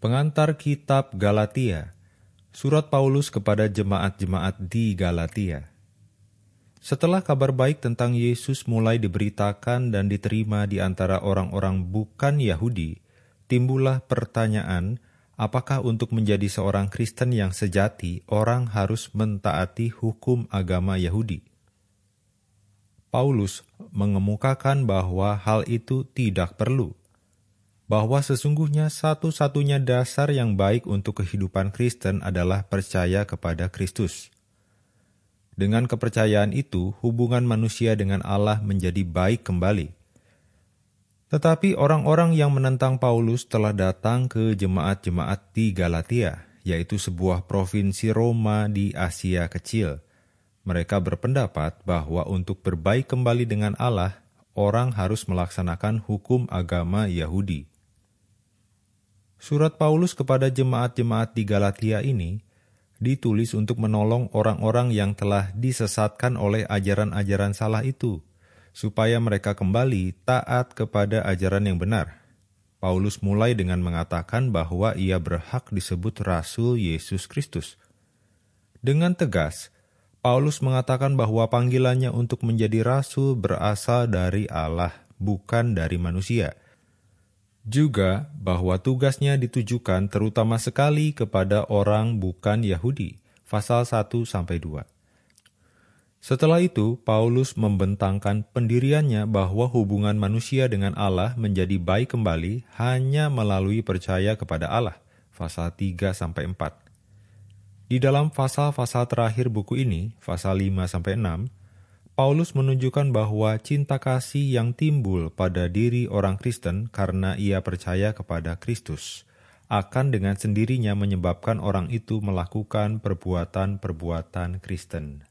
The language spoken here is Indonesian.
Pengantar Kitab Galatia Surat Paulus kepada jemaat-jemaat di Galatia Setelah kabar baik tentang Yesus mulai diberitakan dan diterima di antara orang-orang bukan Yahudi, timbullah pertanyaan, apakah untuk menjadi seorang Kristen yang sejati, orang harus mentaati hukum agama Yahudi? Paulus mengemukakan bahwa hal itu tidak perlu bahwa sesungguhnya satu-satunya dasar yang baik untuk kehidupan Kristen adalah percaya kepada Kristus. Dengan kepercayaan itu, hubungan manusia dengan Allah menjadi baik kembali. Tetapi orang-orang yang menentang Paulus telah datang ke jemaat-jemaat di Galatia, yaitu sebuah provinsi Roma di Asia Kecil. Mereka berpendapat bahwa untuk berbaik kembali dengan Allah, orang harus melaksanakan hukum agama Yahudi. Surat Paulus kepada jemaat-jemaat di Galatia ini ditulis untuk menolong orang-orang yang telah disesatkan oleh ajaran-ajaran salah itu, supaya mereka kembali taat kepada ajaran yang benar. Paulus mulai dengan mengatakan bahwa ia berhak disebut Rasul Yesus Kristus. Dengan tegas, Paulus mengatakan bahwa panggilannya untuk menjadi rasul berasal dari Allah, bukan dari manusia. Juga bahwa tugasnya ditujukan terutama sekali kepada orang bukan Yahudi. Pasal 1-2 Setelah itu, Paulus membentangkan pendiriannya bahwa hubungan manusia dengan Allah menjadi baik kembali hanya melalui percaya kepada Allah. Pasal 3-4 Di dalam pasal-pasal terakhir buku ini, pasal 5-6, Paulus menunjukkan bahwa cinta kasih yang timbul pada diri orang Kristen karena ia percaya kepada Kristus akan dengan sendirinya menyebabkan orang itu melakukan perbuatan-perbuatan Kristen.